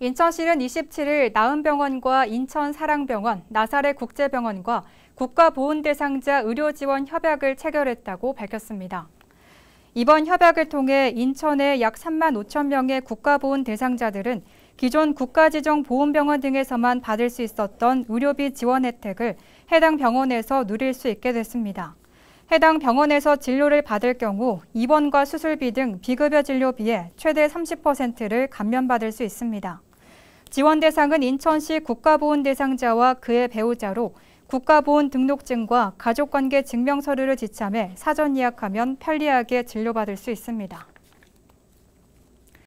인천시는 27일 나은병원과 인천사랑병원, 나사렛 국제병원과 국가보훈대상자 의료지원 협약을 체결했다고 밝혔습니다. 이번 협약을 통해 인천의 약 3만 5천 명의 국가보훈 대상자들은 기존 국가지정 보훈병원 등에서만 받을 수 있었던 의료비 지원 혜택을 해당 병원에서 누릴 수 있게 됐습니다. 해당 병원에서 진료를 받을 경우 입원과 수술비 등 비급여 진료비의 최대 30%를 감면받을 수 있습니다. 지원 대상은 인천시 국가보훈대상자와 그의 배우자로 국가보훈 등록증과 가족관계 증명서류를 지참해 사전 예약하면 편리하게 진료받을 수 있습니다.